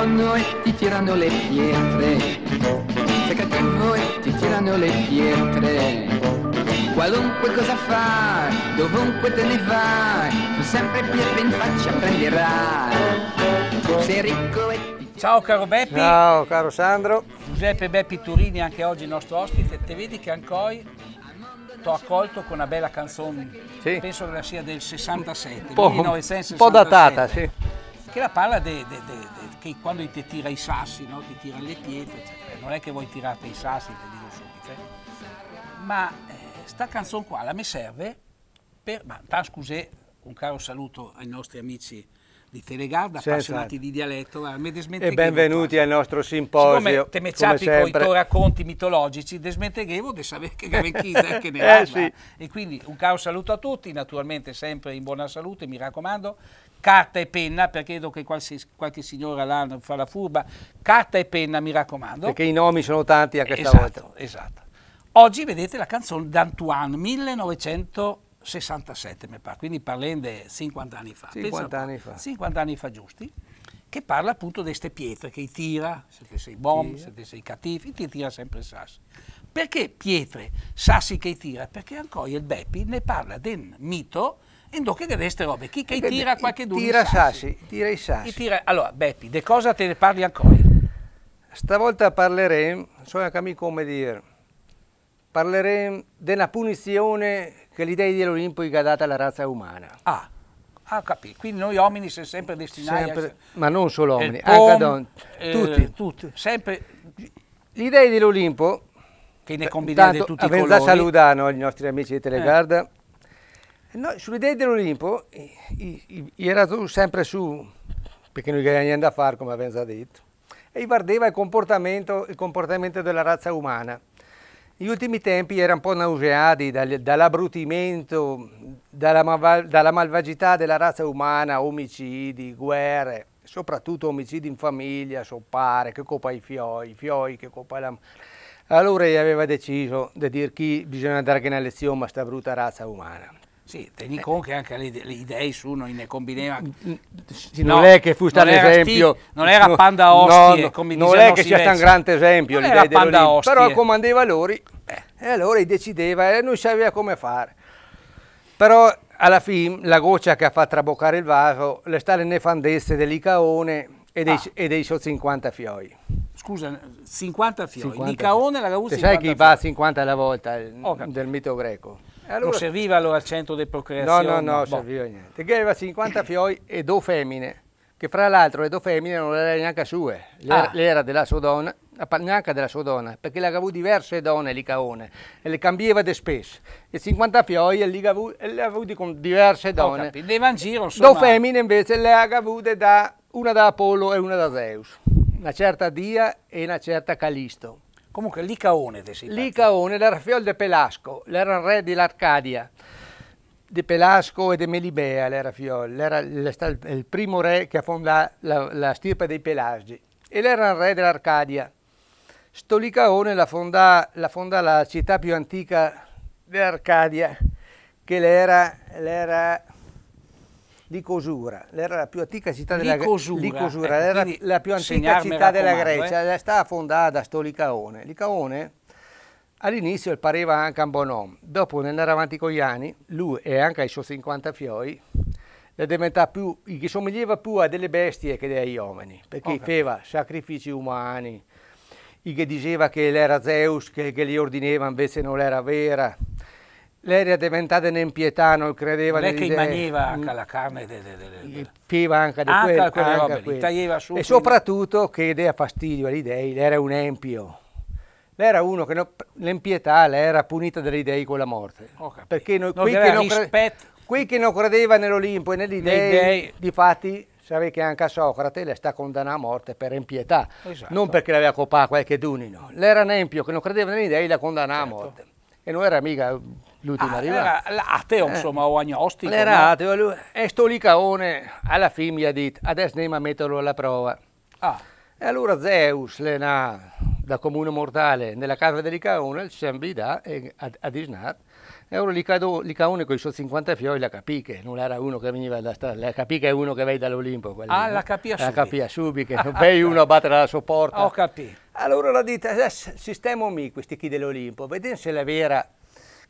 qualcuno e ti tirano le pietre. Se cattivo e ti tirano le pietre. Qualunque cosa fai, dovunque te ne vai, tu sempre pietre in faccia prenderai. Sei ricco e ti... Ciao caro Beppi. Ciao caro Sandro. Giuseppe Beppi Turini, anche oggi il nostro ospite. Te vedi che ancora ti ho accolto con una bella canzone, sì. penso che sia del 67, un po', 1967, un po' datata, sì. che la parla di che quando ti tira i sassi, no? ti tira le pietre, cioè, non è che vuoi tirarti i sassi, te dico subito, eh? ma eh, canzone qua la mi serve per, ma scusate, un caro saluto ai nostri amici di Telegard, appassionati esatto. di dialetto. E benvenuti al nostro simposio. Come te me con i tuoi racconti mitologici, desmenteghevo di sapere che Gavenchisa è che ne eh, sì. E quindi un caro saluto a tutti, naturalmente sempre in buona salute, mi raccomando. Carta e penna, perché vedo che qualche, qualche signora là fa la furba. Carta e penna, mi raccomando. Perché i nomi sono tanti anche esatto, stavolta. Esatto. Oggi vedete la canzone d'Antoine, 1900. 67, mi pare, quindi parlando di 50 anni fa. 50 anni fa. 50 anni fa giusti, che parla appunto di queste pietre che tira, se te sei bom, tira. se te sei cattivi, ti tira sempre sassi. Perché pietre, sassi che tira? Perché ancora il Beppi ne parla del mito e non che queste robe, chi che tira qualche duro Tira sassi. sassi, tira i sassi. Tira... Allora, Beppi, di cosa te ne parli ancora? Stavolta parleremo, so anche a me come dire, parleremo della punizione che gli dei dell'Olimpico ha data alla razza umana. Ah, ah capito. Quindi noi uomini siamo sempre destinati sempre, a... Ma non solo uomini, anche donne. Eh, tutti. tutti. Sempre... Gli dei dell'Olimpo... Che ne combinate tanto, tutti i colori. Avenza salutano i nostri amici di Telegarda. Eh. No, sugli dei dell'Olimpo, ero sempre su, perché non c'era niente da fare, come Avenza detto, e guardava il comportamento, il comportamento della razza umana gli ultimi tempi erano un po' nauseati dall'abbrutimento, dalla, dalla, malvagità della razza umana, omicidi, guerre, soprattutto omicidi in famiglia, soppare, che copa i fioi, fiori che copa la... Allora aveva deciso di dire chi bisogna dare che una lezione a questa brutta razza umana. Sì, te dico eh. che anche le idee su noi ne combineva. Mm, mm, sì, non no, è che fosse un esempio. Sti, non era Panda Ostie, no, come Non è che sia un grande esempio l'idea Panda Ostie. Però comandava loro eh, e allora decideva e non sapeva come fare. Però alla fine la goccia che ha fatto traboccare il vaso, le stare nefandesse dell'Icaone e dei, ah. e dei 50 fiori. Scusa, 50 fiori? L'Icaone l'aveva usato. Sai chi va a 50 alla volta il, del mito greco? Allora, non serviva allora il centro di procreazione? No, no, no, non boh. serviva niente. Che aveva 50 fiori e due femmine, che fra l'altro le due femmine non erano neanche sue, le, ah. era della sua donna, neanche della sua donna, perché le aveva diverse donne lì caone, e le cambiava di spesso. E 50 fioi le aveva avute con diverse donne. Oh, Deve in giro, insomma. Due femmine invece le aveva avute da, una da Apollo e una da Zeus, una certa Dia e una certa Calisto. Comunque Licaonete si Licaone, era figlio di Pelasco, era il re dell'Arcadia, di Pelasco e di Melibea, era il primo re che fondò la, la stirpe dei Pelasgi. E era il re dell'Arcadia. Sto Licaone la fondò, la fondà la città più antica dell'Arcadia, che l'era di Cosura, era la più antica città della Grecia, eh, ecco, la più antica città della Grecia, eh. sta fondata a sto Licaone. Licaone all'inizio pareva anche un bonhomme, dopo nell'andare avanti con gli anni, lui e anche i suoi 50 fioi, più, che somigliava più a delle bestie che agli uomini, perché okay. faceva sacrifici umani, che diceva che era Zeus che, che gli ordinava invece non era vera, lei era diventata non credeva Lei che rimaneva anche la carne delle... De, de, anche di anche quelle, anche quelle E soprattutto che idea fastidio agli dei, lei era un empio. Lei era uno che no, l'empietà era punita dagli dei con la morte. Perché noi, no, che non rispetto... quei che non credeva nell'Olimpo e negli dei, difatti. Sai che anche a Socrate le sta condannando a morte per empietà. Esatto. Non perché l'aveva copata qualche dunino. Lei era un empio che non credeva negli dei la condannava certo. a morte. E non era mica l'ultimo ah, arrivato. Era ateo, eh. insomma, o agnostico. Era no? ateo, lui, e sto licaone, alla fine mi ha detto, adesso andiamo a metterlo alla prova. Ah. E allora Zeus, Lena, da comune mortale, nella casa di Licaone, il Sambidà, a, a Disnar, e allora Licaone con i suoi 50 fiori la capì che non era uno che veniva da strada, la capì che è uno che veniva dall'Olimpo. Ah, la capì subito. La capì subito, che non vei uno a battere la sua porta. Ho capito. Allora l'ha detto, sistemo mi questi chi dell'Olimpo, vediamo se la vera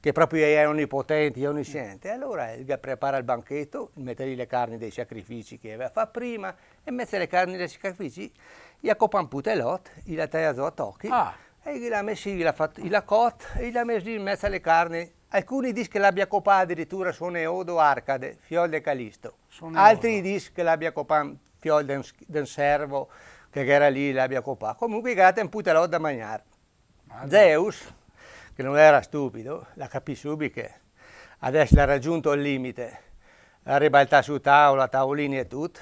che proprio è onnipotente, è onnisciente. Allora prepara il banchetto, mette lì le carni dei sacrifici che aveva fatto prima e mette le carni dei sacrifici, gli ha comprato lot, gli ha tagliato a tocchi ah. e gli ha messo, gli ha fatto, gli ha cotto e gli ha messo lì in mezzo alle carni. Alcuni dicono che l'abbia copata addirittura su Neodo Arcade, Fiol e Calisto. Altri dicono che l'abbia copata Fiol del servo che era lì l'abbia copata. Comunque, gli ha è un putelot da mangiare. Zeus, che non era stupido, la capì subito che adesso l'ha raggiunto il limite, la ribaltà su tavola, tavolini e tutto,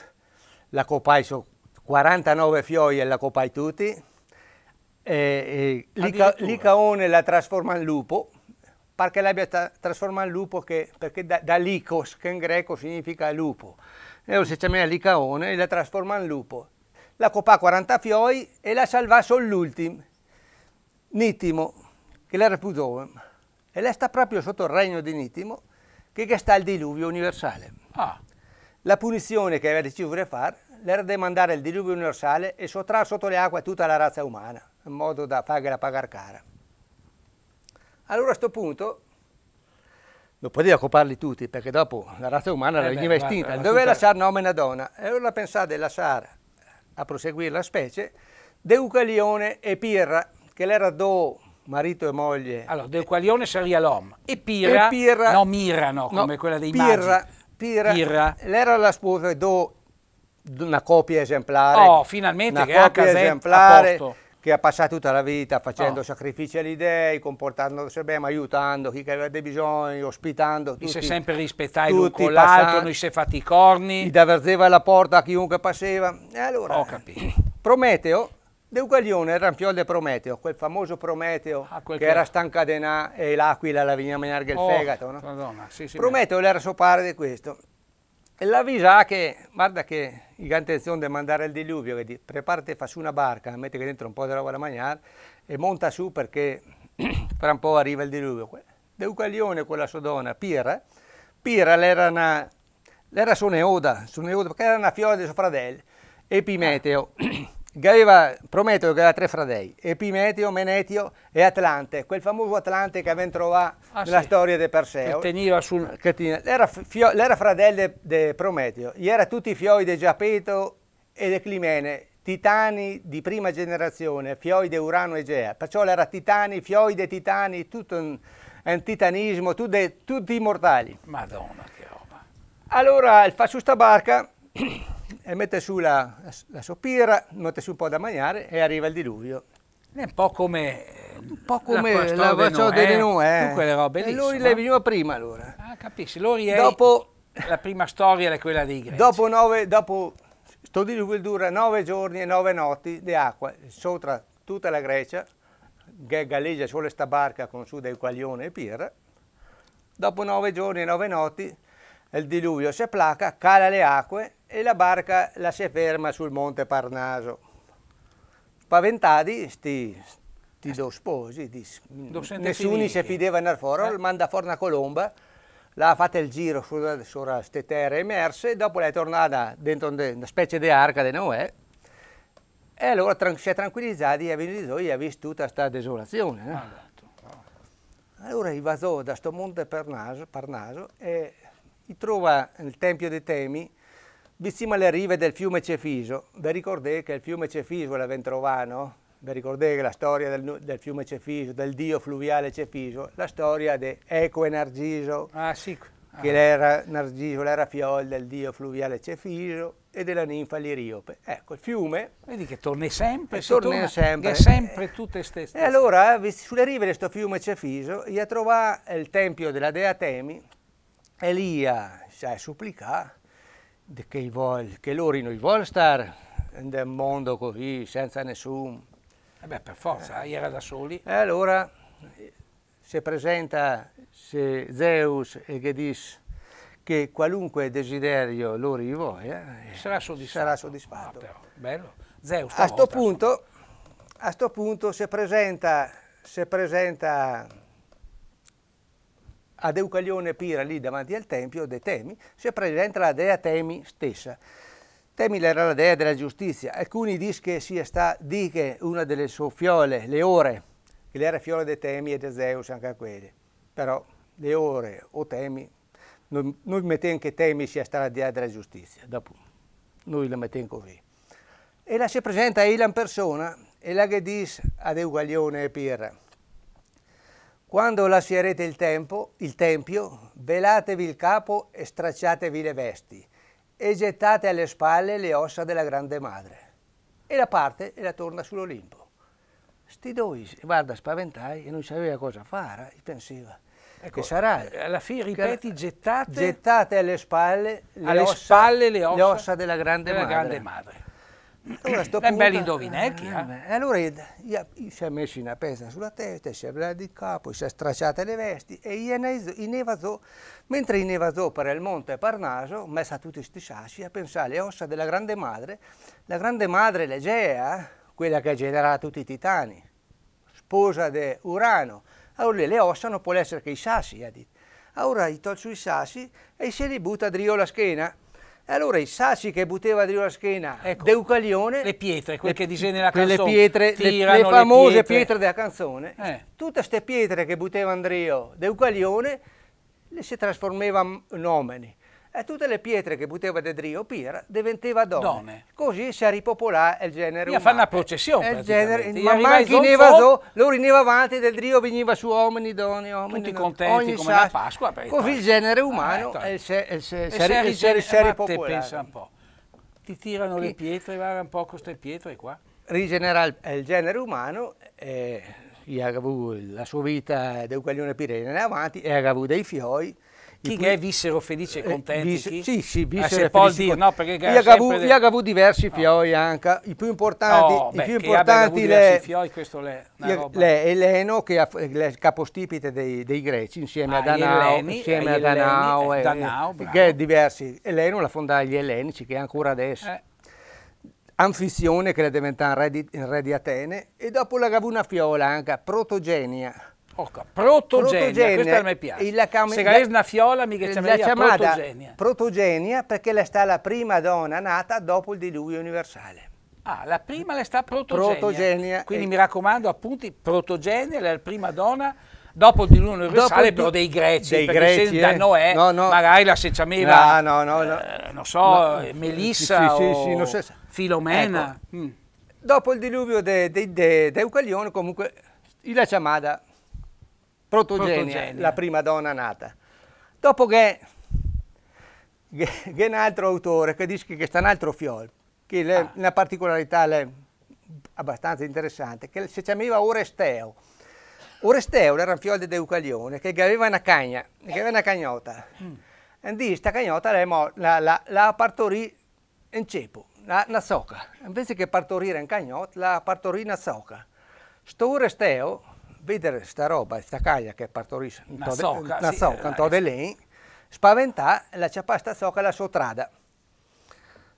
la copai su 49 fiori e la copai tutti, e, e l'Icaone la trasforma in lupo, pare che l'abbia tra trasformata in lupo che, perché da, da licos, che in greco significa lupo, e allora se l'icaone e la trasforma in lupo, la copà 40 fiori e la salva sull'ultimo, nittimo che era più giovane e lei sta proprio sotto il regno di Nitimo che sta il diluvio universale. Ah. La punizione che aveva deciso di fare era di mandare il diluvio universale e sottrarre sotto le acque tutta la razza umana, in modo da fargliela pagare cara. Allora a questo punto non poteva coparli tutti, perché dopo la razza umana eh veniva estinta, doveva lasciare nome una donna. E allora pensate di lasciare a proseguire la specie Deucalione e Pirra, che era do marito e moglie. Allora, Del Quaglione Saria Lom e Pirra, Pirra no Mirano, no, come quella dei Pirra, Magi. Pirra, Pirra, lei era la sposa do una copia esemplare. Oh, finalmente che copia è esemplare che ha passato tutta la vita facendo oh. sacrifici agli dèi, comportandosi bene, ma aiutando chi aveva dei bisogni, ospitando tutti. Si è sempre rispettato l'un con l'altro, non si è fatti i corni. Gli daverzeva la porta a chiunque passeva. E allora, Prometeo De Uguaglione il di Prometeo, quel famoso Prometeo ah, quel che, che era Stancadenà e l'Aquila, la veniva a mangiare il oh, fegato. No? Madonna, sì, sì, Prometeo era suo padre questo. E l'avvisa che, guarda che ha intenzione di mandare il diluvio, vedi, preparate, fa su una barca, mettete dentro un po' di roba da mangiare e monta su perché fra un po' arriva il diluvio. De Uguaglione con sua donna, Pira, Pira l'era una, l'era sua neoda, perché era una fiola di suo fratello, ah. Epimeteo. Ah. che aveva, Prometeo che aveva tre fratelli, Epimeteo, Menetio e Atlante, quel famoso Atlante che aveva trovato ah, nella sì. storia di Perseo. Che teneva sul... Che teneva, era, fio, era fratello di Prometeo, gli era tutti i fiori di Giappeto e di Climene, titani di prima generazione, fiori di Urano e Gea, perciò era titani, fiori di titani, tutto un, un titanismo, tutti, tutti immortali. Madonna che roba. Allora, il fa su sta barca... e mette su la, la, soppira, mette su un po' da mangiare e arriva il diluvio. È un po' come, un po come la Quattro di Noè. Eh. Quelle robe lì. E lui le veniva prima allora. Ah, capisci. Lori è dopo, la prima storia è quella dei greci. Dopo nove, dopo, sto diluvio dura nove giorni e nove notti di acqua sopra tutta la Grecia, che galleggia solo sta barca con su del quaglione e pirra. Dopo nove giorni e nove notti il diluvio si placa, cala le acque e la barca la si ferma sul monte Parnaso. Spaventati, sti, sti due sposi, nessuno si fideva andare foro, eh. manda fuori una colomba, l'ha fatta il giro su queste terre emerse, dopo lei è tornata dentro una specie di arca di Noè, e allora tra si è tranquillizzati e ha visto, tutta questa desolazione. Eh? Ah, allora invasò da sto monte Parnaso, Parnaso e trova il Tempio dei Temi, vicino alle rive del fiume Cefiso. Vi ricordate che il fiume Cefiso la ventrovano? Vi ricordate che la storia del, del, fiume Cefiso, del dio fluviale Cefiso, la storia di Eco e Nargiso, ah, sì. ah. che era Nargiso, l'era fiol del dio fluviale Cefiso e della ninfa Liriope. Ecco, il fiume... Vedi che torna sempre, si torna, torna sempre. sempre tutte stesse. E allora, sulle rive di questo fiume Cefiso, gli trovò il tempio della dea Temi, Elia si è cioè, supplicato che, vol, che loro non vogliono stare nel mondo così, senza nessuno. E eh beh, per forza, eh. era da soli. E allora eh, si presenta se Zeus e che dice che qualunque desiderio loro voglia eh, sarà soddisfatto. Sarà soddisfatto. Ah, Bello. Zeus, a questo punto, punto, si presenta, si presenta a Deucalione Pira, lì davanti al Tempio dei Temi, si è presenta la dea Temi stessa. Temi era la dea della giustizia. Alcuni dicono che sia stata una delle sue fiole, le ore, che era fiore di Temi e di Zeus anche a quelle. Però le ore o Temi, noi, noi mettiamo che Temi sia stata la dea della giustizia, dopo noi la mettiamo così. E la si presenta a Ilan persona e la che dice ad Eucalione Pira. Quando lascerete il, tempo, il tempio, velatevi il capo e stracciatevi le vesti e gettate alle spalle le ossa della grande madre. E la parte e la torna sull'Olimpo. Sti due, guarda, spaventai e non sapeva cosa fare, pensava. Ecco, che sarà? Alla fine, ripeti, gettate... Gettate alle spalle le, alle ossa, spalle le ossa, le ossa della grande della madre. Grande madre. Allora, sto punto... belli indovinelli. Eh? eh allora gli si è messo una pezza sulla testa, si è aperto il capo, si è stracciate le vesti e inevasò, mentre inevasò per il monte Parnaso, messa tutti questi sassi, a pensare alle ossa della grande madre, la grande madre l'Egea, eh, quella che genererà tutti i titani, sposa di Urano. Allora le ossa non può essere che i sassi, ha detto. Allora gli tolse i sassi e se li butta drio la schiena. E allora i saci che butteva dietro la schiena ecco, Deucalione... Le pietre, quel le, che dice nella canzone. Pietre, le, le, famose pietre. pietre. della canzone. Eh. Tutte queste pietre che buttava Andrio Deucalione le si trasformava in uomini e tutte le pietre che buttava Drio Pier diventavano donne. donne. Così si è ripopolato il genere umano. fanno una processione il genere, ma manchi va so, loro va avanti, del Drio veniva su uomini, donne, uomini. Tutti contenti ogni come la Pasqua. Così il genere ah, umano si è ripopolato. pensa un po', ti tirano Chi? le pietre, guarda un po' queste pietre qua. Rigenerare il genere umano... Eh, ha avuto la sua vita del Guaglione Pirene avanti e ha avuto dei fioi chi che vissero felici e eh, contenti? Vis, chi? Sì, sì, ah, vissero eh, felici. e no, perché io avevo sempre... diversi ah. fiori anche, i più importanti, oh, i beh, più importanti le, fioi, questo le, le, le Eleno che è il capostipite dei, dei, greci insieme ah, ad Anao, Eleni, ah, insieme ad Anao, eh, Danao, che è diversi. Eleno la fondava degli ellenici che è ancora adesso. Eh. Anfizione che è diventata il re di Atene e dopo la gavuna fiola anche protogenia Oca, protogenia, protogenia, questa mi piace. cam- Se è una fiola, mica c'è la chiamata protogenia. protogenia perché la sta la prima donna nata dopo il diluvio universale. Ah, la prima la sta protogenia. protogenia Quindi e... Eh. mi raccomando, appunti, protogenia, la prima donna dopo il diluvio universale, però dei greci, dei greci, se da eh. Noè, no, no. magari la se c'ameva, no, no, no, eh, non so, no, Melissa sì, sì, sì, so. Filomena. Ecco. Mm. Dopo il diluvio di Eucalione, de, de, comunque, la chiamata Protogenia, la prima donna nata. Dopo che, c'è un altro autore che dice che c'è un altro fiol, che le, ah. una particolarità le, abbastanza interessante, che si chiamava Oresteo. Oresteo era un fiol di Deucalione che aveva una cagna, che aveva una cagnota. Mm. E di questa cagnota la, la, la partorì in cepo, la, una soca. Invece che partorire in cagnotto, la partorì una soca. Sto Oresteo vedere sta roba, sta caglia che partorisce una soca, una sì, soca, un to' eh, eh, di lei, spaventà la ciappa sta soca la sua trada.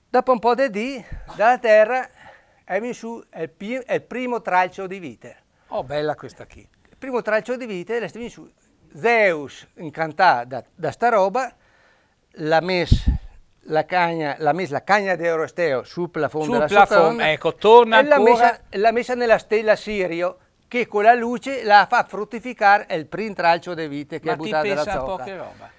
Dopo un po' di dì, dalla terra è venuto su il, il, primo tralcio di vite. Oh, bella questa qui. Il primo tralcio di vite, è venuto su Zeus incantato da, da, sta roba, l'ha messa la cagna, l'ha messa la cagna di Eurosteo sul plafond sul della plafond, ecco, torna e ancora... L'ha messa, messa nella stella Sirio, che con la luce la fa fruttificare il primo tralcio di vite che Ma è buttato dalla zocca. Ma poche roba?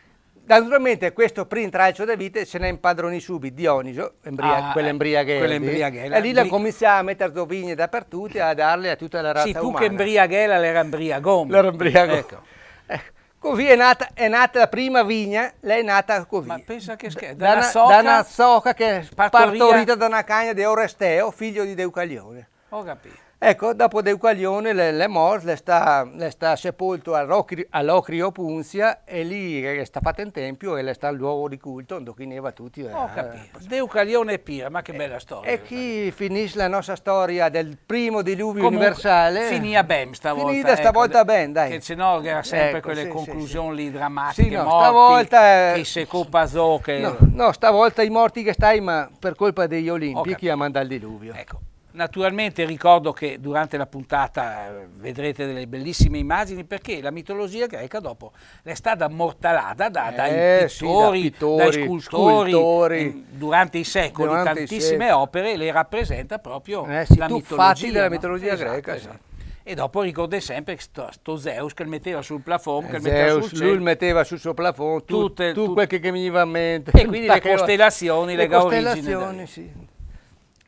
Naturalmente questo primo tralcio di vite se ne impadronì subito Dioniso, ah, quell'embriaghella, eh, quell'embriaghella. E lì la comincia a mettere zovigne dappertutto e a darle a tutta la razza sì, umana. Sì, più che embriaghella l'era embriagomba. L'era embriagomba. Ecco. ecco. Così è nata, è nata, la prima vigna, lei è nata così. Ma pensa che scherzo, da, da, una soca, da una soca che è partorita da una cagna di Oresteo, figlio di Deucalione. Ho capito. Ecco, dopo Deucalione le, le Mors le sta, le sta sepolto all'Ocrio Punzia e lì le sta fatto in tempio e le sta al luogo di culto, dove chi ne va tutti. Eh. Ho eh, capito. Deucalione e Pia, ma che bella storia. E chi finisce la nostra storia del primo diluvio Comunque, universale... Finì a Bem stavolta. Finita ecco, stavolta ecco, ben, dai. Che se no era sempre ecco, quelle sì, conclusioni sì, sì. drammatiche, sì, no, morti, stavolta, eh, chi se copa Zocche. No, no, stavolta i morti che stai, ma per colpa degli Olimpici hanno mandato il diluvio. Ecco. Naturalmente ricordo che durante la puntata eh, vedrete delle bellissime immagini perché la mitologia greca dopo è stata mortalata da, eh, pittori, sì, da pittori, dai scultori, scultori. Mm, durante i secoli, durante tantissime i secoli. opere le rappresenta proprio eh, sì, la, mitologia, della mitologia esatto, greca. Esatto. E dopo ricorda sempre sto, sto, Zeus che metteva sul plafond, che Zeus, metteva sul cielo, metteva sul suo plafond, tu, tutte, tu, tu, quel che, veniva a mente. E quindi le costellazioni, le, le costellazioni, sì.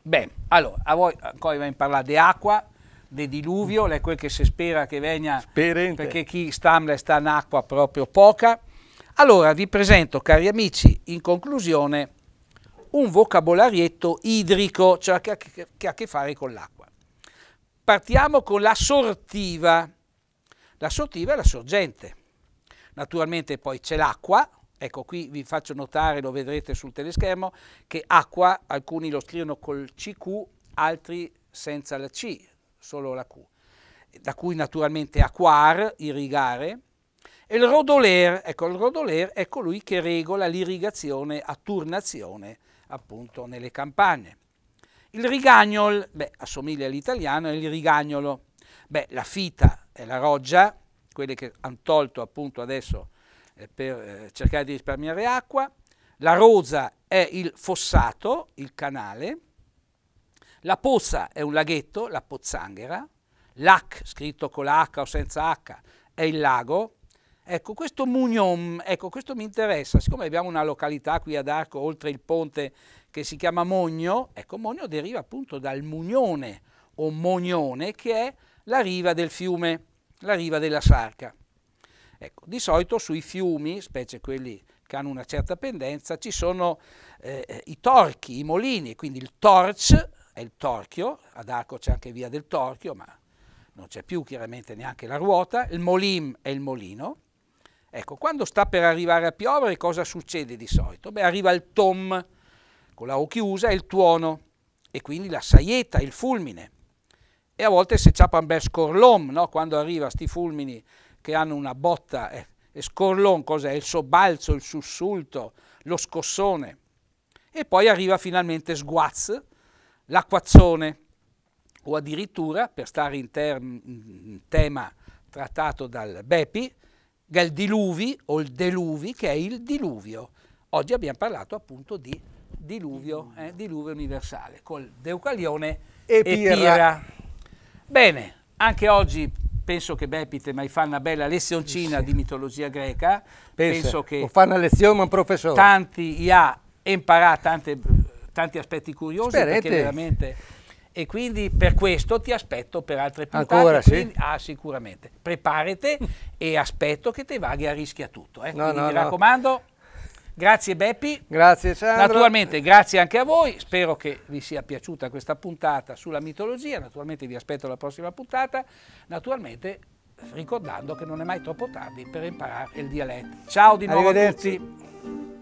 Bene, allora, a voi ancora vi parlare di acqua, di diluvio, è quel che si spera che venga, Sperente. perché chi stamla sta in acqua proprio poca. Allora, vi presento, cari amici, in conclusione, un vocabolarietto idrico, cioè che ha a che fare con l'acqua. Partiamo con la sortiva. La sortiva è la sorgente. Naturalmente poi c'è l'acqua, Ecco, qui vi faccio notare, lo vedrete sul teleschermo, che acqua, alcuni lo scrivono col CQ, altri senza la C, solo la Q, da cui naturalmente acquar, irrigare, e il rodoler, ecco, il rodoler è colui ecco che regola l'irrigazione a turnazione, appunto, nelle campagne. Il rigagnol, beh, assomiglia all'italiano, è il rigagnolo. Beh, la fita è la roggia, quelle che hanno tolto appunto adesso eh, per eh, cercare di risparmiare acqua. La rosa è il fossato, il canale. La pozza è un laghetto, la pozzanghera. L'ac, scritto con la H o senza H, è il lago. Ecco, questo Mugnom, ecco, questo mi interessa, siccome abbiamo una località qui ad Arco, oltre il ponte, che si chiama Mogno, ecco, Mogno deriva appunto dal Mugnone o Mognone, che è la riva del fiume, la riva della Sarca. Ecco, di solito sui fiumi, specie quelli che hanno una certa pendenza, ci sono eh, i torchi, i molini, quindi il torch è il torchio, ad Arco c'è anche via del torchio, ma non c'è più chiaramente neanche la ruota, il molim è il molino. Ecco, quando sta per arrivare a piovere cosa succede di solito? Beh, arriva il tom, con la O chiusa, e il tuono, e quindi la saietta, il fulmine. E a volte se ciapa un bel scorlom, no? quando arriva sti fulmini che hanno una botta, eh, e scorlon cos'è? Il sobbalzo, il sussulto, lo scossone. E poi arriva finalmente sguaz, l'acquazzone, o addirittura, per stare in, in tema trattato dal Bepi, del diluvi o il deluvi, che è il diluvio. Oggi abbiamo parlato appunto di diluvio, eh, diluvio universale, col Deucalione e, e Pira. Bene, anche oggi penso che Bepite mai fa una bella lezioncina sì. di mitologia greca, Pensa, penso che o fa una lezione un professore. tanti ha imparato tante, tanti aspetti curiosi e quindi per questo ti aspetto per altre puntate. Ancora, quindi, sì? Ah, sicuramente. Preparate e aspetto che te vaghi a rischio a tutto. Eh. No, no, mi no. raccomando. Grazie Beppi. Grazie Sandro. Naturalmente grazie anche a voi, spero che vi sia piaciuta questa puntata sulla mitologia, naturalmente vi aspetto alla prossima puntata, naturalmente ricordando che non è mai troppo tardi per imparare il dialetto. Ciao di nuovo a tutti.